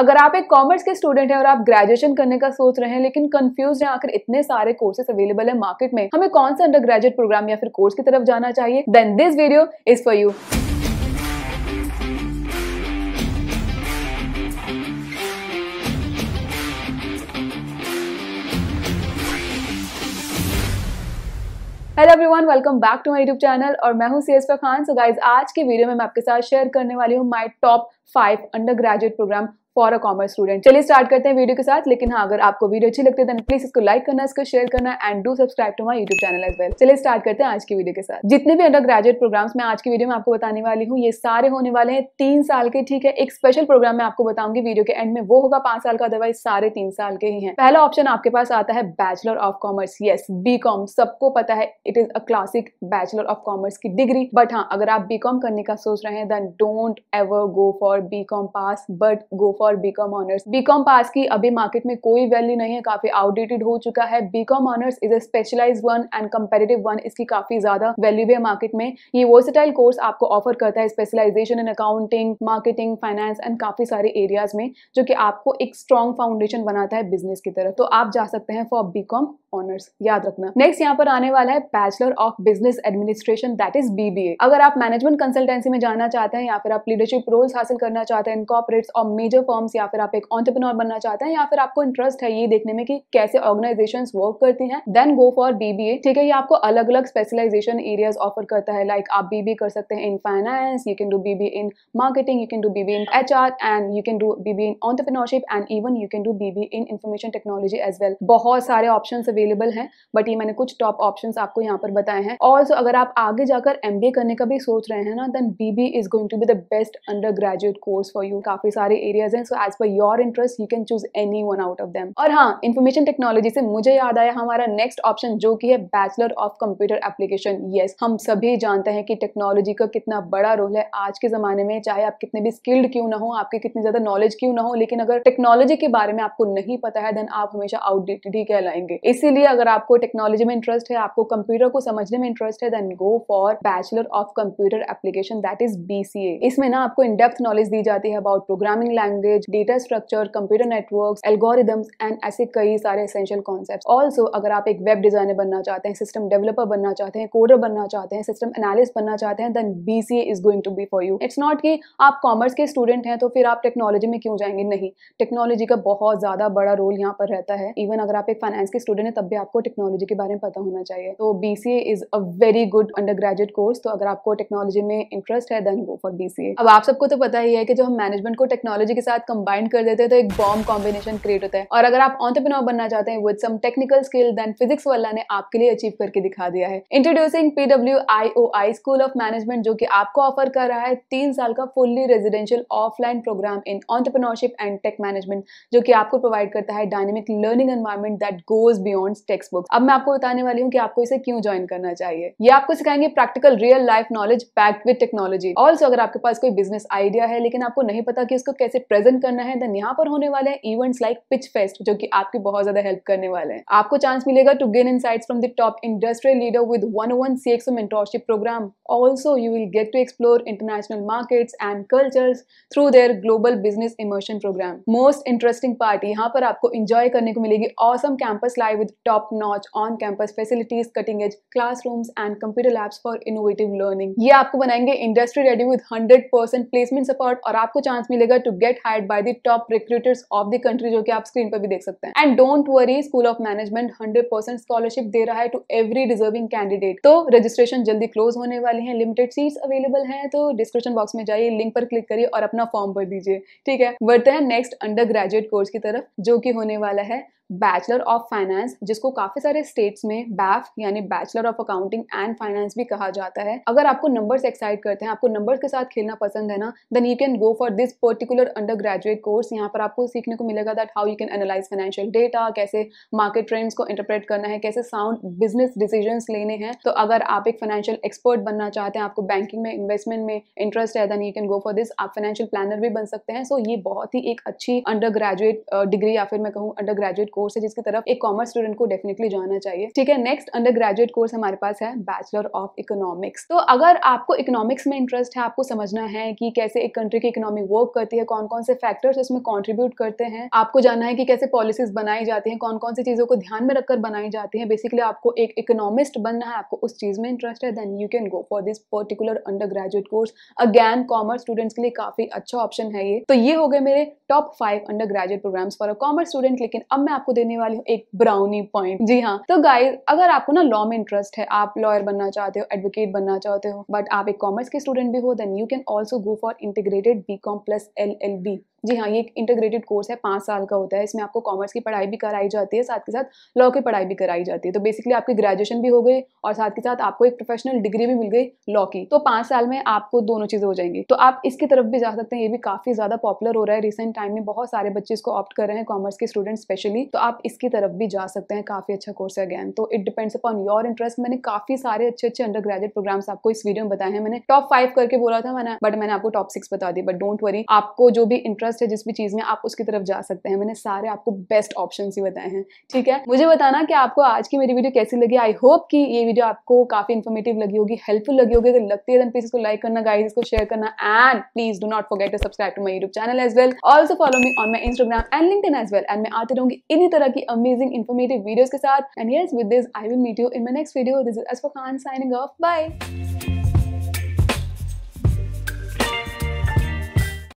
अगर आप एक कॉमर्स के स्टूडेंट हैं और आप ग्रेजुएशन करने का सोच रहे हैं लेकिन कंफ्यूज हैं आखिर इतने सारे कोर्सेस अवेलेबल है मार्केट में हमें कौन सा अंडर ग्रेजुएट प्रोग्राम या फिर कोर्स की तरफ जाना चाहिए then this video is for you hello everyone welcome back to my YouTube channel और मैं हूं सीएस खान सो गाइज आज के वीडियो में मैं आपके साथ शेयर करने वाली हूं my top five undergraduate program for a commerce student चलिए स्टार्ट करते हैं वीडियो के साथ लेकिन हाँ अगर आपको वीडियो अच्छी लगती है तो प्लीज इसको लाइक करना इसको शेयर करना and do subscribe to my YouTube channel as well चलिए स्टार्ट करते हैं आज की वीडियो के साथ जितने भी अंडर ग्रेजुएट प्रोग्राम मैं आज की वीडियो में आपको बताने वाली हूँ ये सारे होने वाले हैं तीन साल के ठीक है एक स्पेशल प्रोग्राम मैं आपको बताऊंगी वीडियो के एंड में वो होगा पांच साल का अदरवाइज सारे तीन साल के ही है पहला ऑप्शन आपके पास आता है बैचलर ऑफ कॉमर्स येस बी सबको पता है it is a classic bachelor of commerce की डिग्री बट हाँ अगर आप बी करने का सोच रहे हैं then don't ever go for B pass but go for और बीकॉम ऑनर्स बीकॉम पास की अभी मार्केट में कोई वैल्यू नहीं है काफी आउटडेटेड हो चुका है BCom honours is a specialize one and comparative one इसकी काफी ज्यादा वैल्यू भी है मार्केट में ये वर्सिटाइल कोर्स आपको ऑफर करता है specialization in accounting marketing finance and काफी सारे एरियाज में जो कि आपको एक स्ट्रॉन्ग फाउंडेशन बनाता है बिजनेस की तरफ तो आप जा सकते हैं फॉर बीकॉम ऑनर्स याद रखना नेक्स्ट यहाँ पर आने वाला है bachelor of business administration that is BBA अगर आप मैनेजमेंट कंसल्टेंसी में जाना चाहते हैं या फिर आप लीडरशिप रोल्स हासिल करना चाहते हैं इन और मेजर फॉर्म्स या फिर आप एक ऑन्टरप्रनोर बनना चाहते हैं या फिर आपको इंटरेस्ट है ये देखने में कि कैसे ऑर्गेनाइजेशन वर्क करती है देन गो फॉर बीबीए ठीक है ये आपको अलग अलग स्पेशलाइजेशन एरियाज ऑफर करता है लाइक like आप बीबीए कर सकते हैं in finance you can do BBA in marketing you can do B in H R and you can do BBA in entrepreneurship and even you can do BBA in information technology as well बहुत सारे option available है but ये मैंने कुछ top option आपको यहाँ पर बताए हैं ऑल्सो अगर आप आगे जाकर एम करने का भी सोच रहे हैं ना then B B is going to be the best undergraduate course for you काफी सारे एरियाज हैं so as per your interest you can choose any one out of them और हाँ इन्फॉर्मेशन टेक्नोलॉजी से मुझे याद आया हमारा नेक्स्ट ऑप्शन जो कि है bachelor of computer application yes हम सभी जानते हैं कि टेक्नोलॉजी का कितना बड़ा रोल है आज के जमाने में चाहे आप कितने भी स्किल्ड क्यों ना हो आपके कितनी ज्यादा नॉलेज क्यों ना हो लेकिन अगर टेक्नोलॉजी के बारे में आपको नहीं पता है देन आप हमेशा आउटडेटेड ही कहलाएंगे इसी इसीलिए अगर आपको टेक्नोलॉजी में इंटरेस्ट है आपको कंप्यूटर को समझने में इंटरेस्ट है then go for bachelor of computer application that is BCA इसमें ना आपको इनडेप्थ नॉलेज दी जाती है about programming language data structure computer network algorithms and ऐसे कई सारे एसेंशियल कॉन्सेप्ट ऑल्सो अगर आप एक वेब डिजाइनर बनना चाहते हैं सिस्टम डेवलपर बनना चाहते हैं कोडर बनना चाहते हैं सिस्टम एनालिस्ट बनना चाहते हैं then B C is going to be for you it's not कि आप कॉमर्स के स्टूडेंट हैं तो फिर आप टेक्नोलॉजी में क्यों जाएंगे नहीं टेक्नोलॉजी का बहुत ज्यादा बड़ा रोल यहाँ पर रहता है इवन अगर आप एक फाइनेंस के स्टूडेंट तब भी आपको टेक्नोलॉजी के बारे में पता होना चाहिए तो B C is a very good undergraduate course तो अगर आपको टेक्नोलॉजी में इंटरेस्ट है then go for B C A अब आप सबको तो पता ही है कि जब हम मैनेजमेंट को टेक्नोलॉजी के साथ कंबाइन कर देते हैं तो एक बॉम्ब कॉम्बिनेशन क्रिएट होता है और अगर आप ऑन्टरप्रनोर बनना चाहते हैं with some technical skill then Physics Wallah ने आपके लिए अचीव करके दिखा दिया है introducing P W I O I school of management जो कि आपको ऑफर कर रहा है तीन साल का fully residential offline program in entrepreneurship and tech management जो कि आपको प्रोवाइड करता है dynamic learning environment that goes beyond accounts textbooks अब मैं आपको बताने वाली हूँ कि आपको इसे क्यों ज्वाइन करना चाहिए ये आपको सिखाएंगे practical real life knowledge pack with technology also अगर आपके पास कोई बिजनेस आइडिया है लेकिन आपको नहीं पता कि उसको कैसे प्रेजेंट करना है देन यहाँ पर होने वाले हैं इवेंट्स लाइक पिच फेस्ट जो कि आपके बहुत ज्यादा हेल्प करने वाले हैं आपको चांस मिलेगा to gain insights from the top industrial leader with one one C XO mentorship program also you will get to explore international markets and cultures through their global business immersion program most interesting part यहाँ पर आपको enjoy करने को मिलेगी awesome campus life with notch on campus campus cutting edge classroom and computer labs for innovative learning ये आपको बनाएंगे industry ready with 100% placement support और आपको चांस मिलेगा to get hired by the top recruiters of the country जो कि आप screen पर भी देख सकते हैं and don't worry school of management percent scholarship दे रहा है टू एवरी डिजर्विंग कैंडिडेट तो रजिस्ट्रेशन जल्दी क्लोज होने वाली है लिमिटेड सीट्स अवेलेबल है तो डिस्क्रिप्शन बॉक्स में जाइए लिंक पर क्लिक करिए और अपना फॉर्म भर दीजिए ठीक है बढ़ते हैं नेक्स्ट अंडर ग्रेजुएट कोर्स की तरफ जो कि होने वाला है बैचलर ऑफ फाइनेंस जिसको काफी सारे स्टेट्स में बैफ यानी bachelor of accounting and finance भी कहा जाता है अगर आपको नंबर्स एक्साइट करते हैं आपको नंबर्स के साथ खेलना पसंद है ना then you can go for this particular undergraduate course यहाँ पर आपको सीखने को मिलेगा that how you can analyze financial data कैसे मार्केट ट्रेंड्स को इंटरप्रेट करना है कैसे साउंड बिजनेस डिसीजन लेने हैं तो अगर आप एक फाइनेंशियल एक्सपर्ट बनना चाहते हैं आपको बैंकिंग में इन्वेस्टमेंट में इंटरेस्ट है then you can go for this आप फाइनेंशियल प्लानर भी बन सकते हैं सो so, ये बहुत ही एक अच्छी अंडर ग्रेजुएट डिग्री या फिर मैं कहूँ अंडर ग्रेजुएट कोर्स है जिसकी तरफ एक कॉमर्स स्टूडेंट को डेफिनेटली जाना चाहिए ठीक है नेक्स्ट अंडर ग्रेजुएट कोर्स हमारे पास है बैचलर ऑफ इकोनॉमिक्स तो अगर आपको इकोनॉमिक्स में इंटरेस्ट है आपको समझना है कि कैसे एक कंट्री की इकोनॉमी वर्क करती है कौन कौन से फैक्टर्स उसमें कॉन्ट्रीब्यूट करते हैं आपको जानना है कि कैसे पॉलिसीज बनाई जाती है कौन कौन सी चीज़ों को ध्यान में रखकर बनाई जाती है बेसिकली आपको एक इकोनॉमिस्ट बनना है आपको उस चीज़ में इंटरेस्ट है then you can go for this particular undergraduate course again commerce students के लिए काफ़ी अच्छा ऑप्शन है ये तो ये हो गए मेरे top five undergraduate programs for a commerce student लेकिन अब मैं आपको आपको देने वाली हूँ एक ब्राउनी पॉइंट जी हाँ तो गाइज अगर आपको ना लॉ में इंटरेस्ट है आप लॉयर बनना चाहते हो एडवोकेट बनना चाहते हो बट आप एक कॉमर्स के स्टूडेंट भी हो then you can also go for integrated B Com plus L L B जी हाँ ये एक इंटीग्रेटेड कोर्स है पाँच साल का होता है इसमें आपको कॉमर्स की पढ़ाई भी कराई जाती है साथ के साथ लॉ की पढ़ाई भी कराई जाती है तो बेसिकली आपकी ग्रेजुएशन भी हो गई और साथ के साथ आपको एक प्रोफेशनल डिग्री भी मिल गई लॉ की तो पाँच साल में आपको दोनों चीज़ें हो जाएंगी तो आप इसकी तरफ भी जा सकते हैं ये भी काफ़ी ज़्यादा पॉपुलर हो रहा है रिसेंट टाइम में बहुत सारे बच्चे इसको ऑप्ट कर रहे हैं कॉमर्स के स्टूडेंट स्पेशली तो आप इसकी तरफ भी जा सकते हैं काफ़ी अच्छा कोर्स है अगैन तो it depends upon your interest मैंने काफ़ी सारे अच्छे अच्छे अंडर ग्रेजुएट प्रोग्राम्स आपको इस वीडियो में बताए हैं मैंने टॉप फाइव करके बोला था मैंने बट मैंने आपको टॉप सिक्स बता दी बट डोंट वरी आपको जो भी इंटरेस्ट इंटरेस्ट है जिस भी चीज़ में आप उसकी तरफ जा सकते हैं मैंने सारे आपको बेस्ट ऑप्शन ही बताए हैं ठीक है मुझे बताना कि आपको आज की मेरी वीडियो कैसी लगी आई होप कि ये वीडियो आपको काफ़ी इन्फॉर्मेटिव लगी होगी हेल्पफुल लगी होगी अगर लगती है देन प्लीज इसको लाइक करना गाइड इसको शेयर करना and please do not forget to subscribe to my YouTube channel as well also follow me on my Instagram and link as well and मैं आते रहूंगी इन्हीं तरह की अमेजिंग इन्फॉर्मेटिव वीडियोज के साथ and yes with this I will meet you in my next video this is S for Khan signing off by